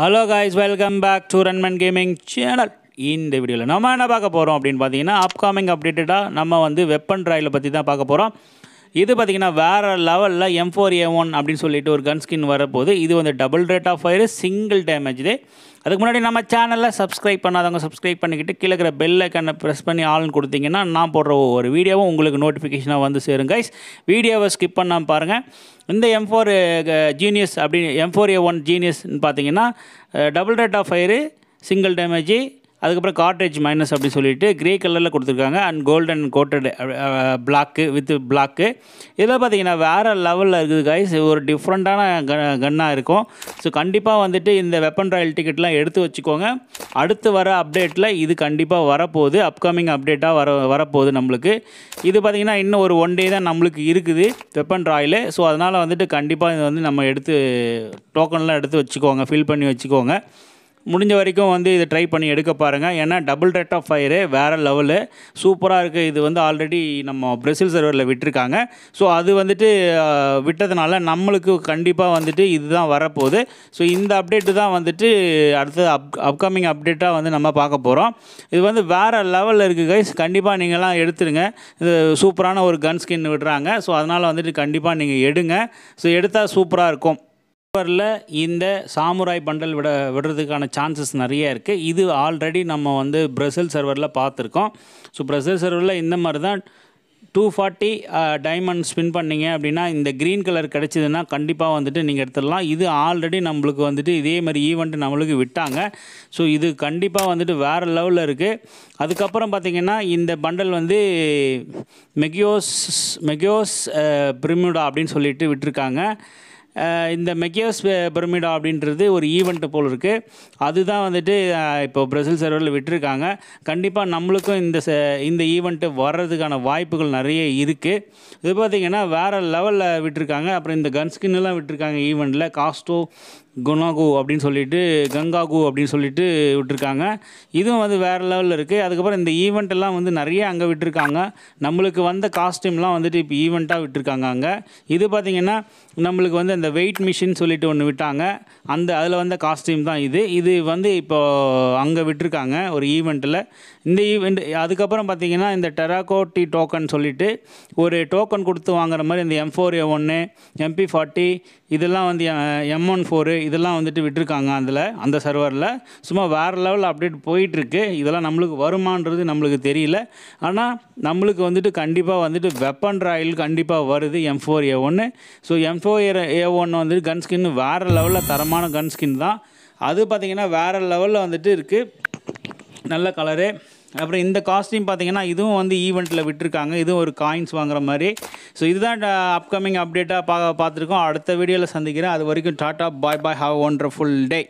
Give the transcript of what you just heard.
hello guys welcome back to Runman gaming channel இந்த வீடியோவில் நம்ம என்ன பார்க்க போகிறோம் அப்படின்னு பார்த்தீங்கன்னா அப்காமிங் அப்டேட்டடாக நம்ம வந்து வெப்பன் ட்ராயில் பற்றி தான் பார்க்க போகிறோம் இது பார்த்திங்கன்னா வேறு லெவலில் எம் ஃபோர் ஏ ஒன் அப்படின்னு சொல்லிட்டு ஒரு கன் ஸ்கின் வரப்போது இது வந்து double rate of fire single damage இது அதுக்கு முன்னாடி நம்ம சேனலில் சப்ஸ்கிரைப் பண்ணாதவங்க சப்ஸ்கிரைப் பண்ணிக்கிட்டு கீழே இருக்கிற பெல் ஐக்கனை ப்ரெஸ் பண்ணி ஆள்னு கொடுத்தீங்கன்னா நான் போடுற ஒவ்வொரு வீடியோவும் உங்களுக்கு நோட்டிஃபிகேஷனாக வந்து சேரும் கைஸ் வீடியோவை ஸ்கிப் பண்ணாமல் பாருங்கள் இந்த எம் ஃபோர் ஜீனியஸ் அப்படின்னு எம் ஃபோர் ஏ ஒன் ஜீனியஸ்ன்னு பார்த்தீங்கன்னா double rate of fire single damage அதுக்கப்புறம் காட்ரேஜ் மைனஸ் அப்படின்னு சொல்லிட்டு க்ரே கலரில் கொடுத்துருக்காங்க and golden coated black uh, with uh, black இதில் பார்த்தீங்கன்னா வேறு லெவலில் இருக்குது கைஸ் ஒரு டிஃப்ரெண்ட்டான க கன்னாக இருக்கும் ஸோ கண்டிப்பாக வந்துட்டு இந்த வெப்பன் ராயல் டிக்கெட்லாம் எடுத்து வச்சுக்கோங்க அடுத்து வர அப்டேட்டில் இது கண்டிப்பாக வரப்போகுது அப்கமிங் அப்டேட்டாக வர வரப்போகுது நம்மளுக்கு இது பார்த்திங்கன்னா இன்னும் ஒரு ஒன் டே தான் நம்மளுக்கு இருக்குது வெப்பன் ராயில் ஸோ அதனால் வந்துட்டு கண்டிப்பாக இதை வந்து நம்ம எடுத்து டோக்கன்லாம் எடுத்து வச்சுக்கோங்க ஃபில் பண்ணி வச்சுக்கோங்க முடிஞ்ச வரைக்கும் வந்து இதை ட்ரை பண்ணி எடுக்க பாருங்கள் ஏன்னா டபுள் ரெட் ஆஃப் ஃபயரு வேறு லெவலு சூப்பராக இருக்குது இது வந்து ஆல்ரெடி நம்ம பிரசில் சர்வரில் விட்டுருக்காங்க ஸோ அது வந்துட்டு விட்டதுனால நம்மளுக்கு கண்டிப்பாக வந்துட்டு இதுதான் வரப்போகுது ஸோ இந்த அப்டேட்டு தான் வந்துட்டு அடுத்தது அப் அப்கமிங் அப்டேட்டாக வந்து நம்ம பார்க்க போகிறோம் இது வந்து வேறு லெவலில் இருக்குது கைஸ் கண்டிப்பாக நீங்கள்லாம் எடுத்துருங்க இது சூப்பரான ஒரு கன் ஸ்கின் விடுறாங்க ஸோ அதனால் வந்துட்டு கண்டிப்பாக நீங்கள் எடுங்க ஸோ எடுத்தால் சூப்பராக இருக்கும் பேப்பரில் இந்த சாமுராய் பண்டல் விட விடுறதுக்கான சான்சஸ் நிறைய இருக்குது இது ஆல்ரெடி நம்ம வந்து பிரசில் சர்வரில் பார்த்துருக்கோம் ஸோ பிரசில் சர்வரில் இந்த மாதிரி தான் two forty diamond uh, spin பண்ணிங்க அப்படின்னா இந்த க்ரீன் கலர் கிடச்சிதுன்னா கண்டிப்பாக வந்துட்டு நீங்கள் எடுத்துடலாம் இது ஆல்ரெடி நம்மளுக்கு வந்துட்டு இதே மாதிரி ஈவெண்ட்டு நம்மளுக்கு விட்டாங்க ஸோ இது கண்டிப்பாக வந்துட்டு வேறு லெவலில் இருக்குது அதுக்கப்புறம் பார்த்திங்கன்னா இந்த பண்டல் வந்து மெகியோஸ் மெகியோஸ் பிரிமியூடா அப்படின்னு சொல்லிட்டு விட்டுருக்காங்க இந்த மெக்கியோஸ் பிரமிடா அப்படின்றது ஒரு ஈவெண்ட்டு போல் இருக்குது அதுதான் வந்துட்டு இப்போ பிரசில் சர்வரில் விட்டுருக்காங்க கண்டிப்பாக நம்மளுக்கும் இந்த இந்த ஈவெண்ட்டு வர்றதுக்கான வாய்ப்புகள் நிறைய இருக்குது இது பார்த்திங்கன்னா வேறு லெவலில் விட்டுருக்காங்க அப்புறம் இந்த கன்ஸ்கின்லாம் விட்டுருக்காங்க ஈவெண்ட்டில் காஸ்டோ குணாகு அப்படின்னு சொல்லிட்டு கங்காகு அப்படின்னு சொல்லிட்டு விட்டுருக்காங்க இதுவும் வந்து வேறு லெவலில் இருக்குது அதுக்கப்புறம் இந்த ஈவெண்ட் எல்லாம் வந்து நிறைய அங்கே விட்டுருக்காங்க நம்மளுக்கு வந்த காஸ்டியூம்லாம் வந்துட்டு இப்போ ஈவெண்ட்டாக விட்டுருக்காங்க அங்கே இது பார்த்திங்கன்னா நம்மளுக்கு வந்து அந்த வெயிட் மிஷின் சொல்லிட்டு ஒன்று விட்டாங்க அந்த அதில் வந்த காஸ்ட்யூம் தான் இது இது வந்து இப்போது அங்கே விட்டுருக்காங்க ஒரு ஈவெண்ட்டில் இந்த ஈவெண்ட் அதுக்கப்புறம் பார்த்திங்கன்னா இந்த டெராகோட்டி டோக்கன் சொல்லிவிட்டு ஒரு டோக்கன் கொடுத்து வாங்குற மாதிரி இந்த எம் ஃபோர் ஏ ஒன்று எம்பி ஃபார்ட்டி இதெல்லாம் வந்து எம் ஒன் ஃபோரு இதெல்லாம் வந்துட்டு விட்டுருக்காங்க அதில் அந்த சர்வரில் சும்மா வேறு லெவலில் அப்டேட் போயிட்டுருக்கு இதெல்லாம் நம்மளுக்கு வருமானது நம்மளுக்கு தெரியல ஆனால் நம்மளுக்கு வந்துட்டு கண்டிப்பாக வந்துட்டு வெப்பன் ராயில் கண்டிப்பாக வருது எம் ஃபோர் ஏ ஒன்று so M four A A one வந்துட்டு கன் ஸ்கின் வேறு லெவலில் தரமான கன் ஸ்கின் தான் அது பார்த்திங்கன்னா வேறு லெவலில் வந்துட்டு இருக்குது நல்ல கலரு அப்புறம் இந்த காஸ்ட்யூம் பார்த்தீங்கன்னா இதுவும் வந்து ஈவெண்ட்டில் விட்டுருக்காங்க இதுவும் ஒரு காயின்ஸ் வாங்குற மாதிரி ஸோ இதுதான் அப்கமிங் அப்டேட்டாக பார்க்க பார்த்துருக்கோம் அடுத்த வீடியோவில் சந்திக்கிறேன் அது வரைக்கும் tata bye bye have wonderful day